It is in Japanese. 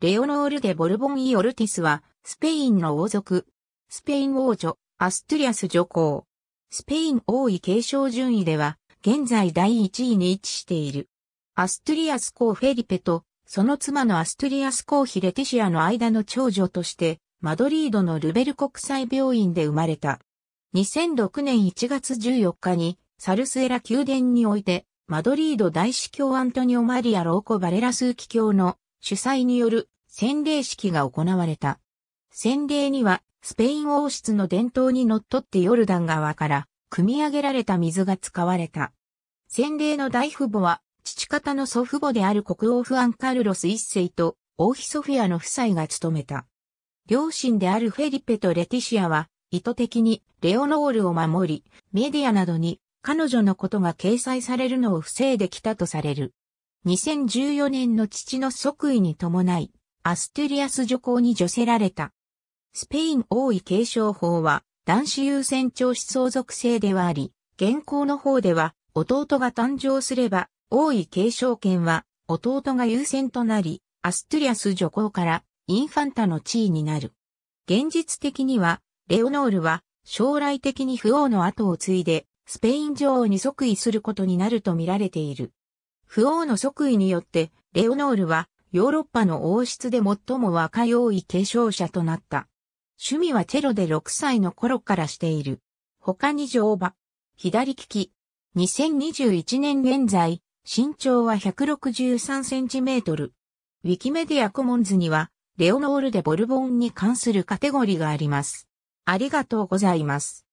レオノール・デ・ボルボン・イ・オルティスは、スペインの王族、スペイン王女、アストゥリアス女皇。スペイン王位継承順位では、現在第1位に位置している。アストゥリアス公フェリペと、その妻のアストゥリアス公ヒレティシアの間の長女として、マドリードのルベル国際病院で生まれた。2006年1月14日に、サルスエラ宮殿において、マドリード大司教アントニオ・マリア・ローコ・バレラスーキ教の主催による洗礼式が行われた。洗礼には、スペイン王室の伝統にのっとってヨルダン川から、汲み上げられた水が使われた。洗礼の大父母は、父方の祖父母である国王フアンカルロス一世と、王妃ソフィアの夫妻が務めた。両親であるフェリペとレティシアは、意図的にレオノールを守り、メディアなどに彼女のことが掲載されるのを防いできたとされる。2014年の父の即位に伴い、アストゥリアス女皇に除せられた。スペイン王位継承法は男子優先長子相続制ではあり、現行の方では弟が誕生すれば王位継承権は弟が優先となり、アストゥリアス女皇からインファンタの地位になる。現実的には、レオノールは将来的に不王の後を継いで、スペイン女王に即位することになると見られている。不王の即位によって、レオノールはヨーロッパの王室で最も若い王位継承者となった。趣味はチェロで6歳の頃からしている。他に乗馬、左利き。2021年現在、身長は163センチメートル。ウィキメディアコモンズには、レオノールでボルボンに関するカテゴリーがあります。ありがとうございます。